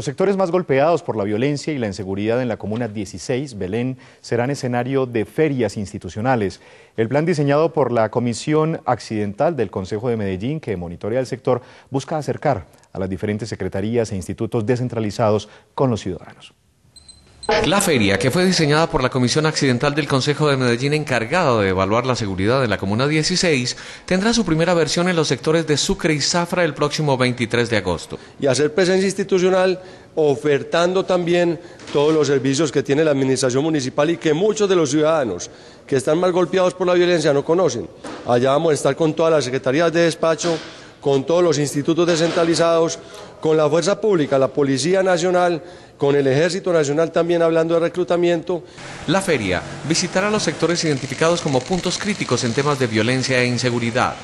Los sectores más golpeados por la violencia y la inseguridad en la Comuna 16, Belén, serán escenario de ferias institucionales. El plan diseñado por la Comisión Accidental del Consejo de Medellín, que monitorea el sector, busca acercar a las diferentes secretarías e institutos descentralizados con los ciudadanos. La feria, que fue diseñada por la Comisión Accidental del Consejo de Medellín encargada de evaluar la seguridad de la Comuna 16, tendrá su primera versión en los sectores de Sucre y Zafra el próximo 23 de agosto. Y hacer presencia institucional ofertando también todos los servicios que tiene la administración municipal y que muchos de los ciudadanos que están más golpeados por la violencia no conocen. Allá vamos a estar con todas las secretarías de despacho, con todos los institutos descentralizados, con la fuerza pública, la Policía Nacional, con el Ejército Nacional también hablando de reclutamiento. La feria visitará los sectores identificados como puntos críticos en temas de violencia e inseguridad.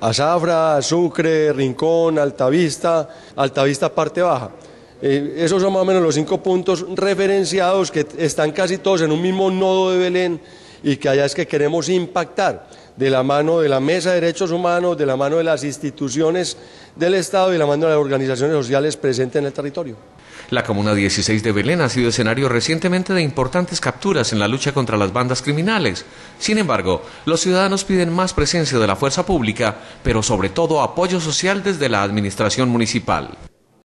Azafra, Sucre, Rincón, Altavista, Altavista parte baja. Eh, esos son más o menos los cinco puntos referenciados que están casi todos en un mismo nodo de Belén y que allá es que queremos impactar de la mano de la Mesa de Derechos Humanos, de la mano de las instituciones del Estado y de la mano de las organizaciones sociales presentes en el territorio. La Comuna 16 de Belén ha sido escenario recientemente de importantes capturas en la lucha contra las bandas criminales. Sin embargo, los ciudadanos piden más presencia de la fuerza pública, pero sobre todo apoyo social desde la administración municipal.